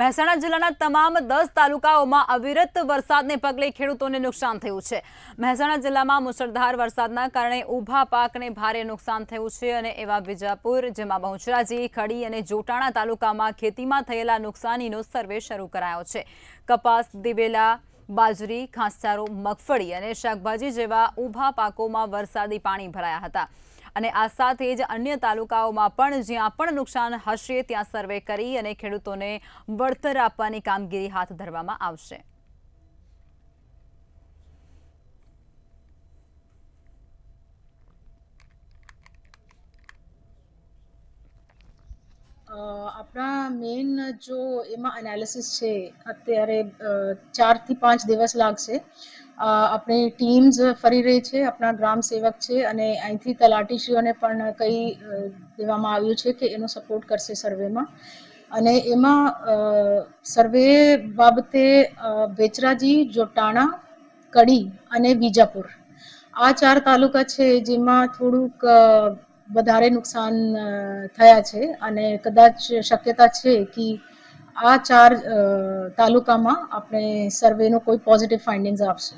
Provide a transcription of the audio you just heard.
મહેસાણા જિલ્લાના તમામ દસ તાલુકાઓમાં અવિરત વરસાદને પગલે ખેડૂતોને નુકસાન થયું છે મહેસાણા જિલ્લામાં મુશળધાર વરસાદના કારણે ઊભા પાકને ભારે નુકસાન થયું છે અને એવા વિજાપુર જેમાં બહુચરાજી ખડી અને જોટાણા તાલુકામાં ખેતીમાં થયેલા નુકસાનીનો સર્વે શરૂ કરાયો છે કપાસ દિવેલા બાજરી ઘાસચારો મગફળી અને શાકભાજી જેવા ઊભા પાકોમાં વરસાદી પાણી ભરાયા હતા અને આ સાથે જ અન્ય તાલુકાઓમાં પણ જ્યાં પણ નુકસાન હશે ત્યાં સર્વે કરી અને ખેડૂતોને વળતર આપવાની કામગીરી હાથ ધરવામાં આવશે આપણા મેઇન જો એમાં એનાલિસિસ છે અત્યારે ચારથી પાંચ દિવસ લાગશે આપણી ટીમ્સ ફરી રહી છે આપણા ગ્રામ સેવક છે અને અહીંથી તલાટીશ્રીઓને પણ કહી દેવામાં આવ્યું છે કે એનો સપોર્ટ કરશે સર્વેમાં અને એમાં સર્વે બાબતે બેચરાજી જોટાણા કડી અને વિજાપુર આ ચાર તાલુકા છે જેમાં થોડુંક વધારે નુકસાન થયા છે અને કદાચ શક્યતા છે કે આ ચાર તાલુકામાં આપણે સર્વેનો કોઈ પોઝિટિવ ફાઇન્ડિંગ્સ આવશે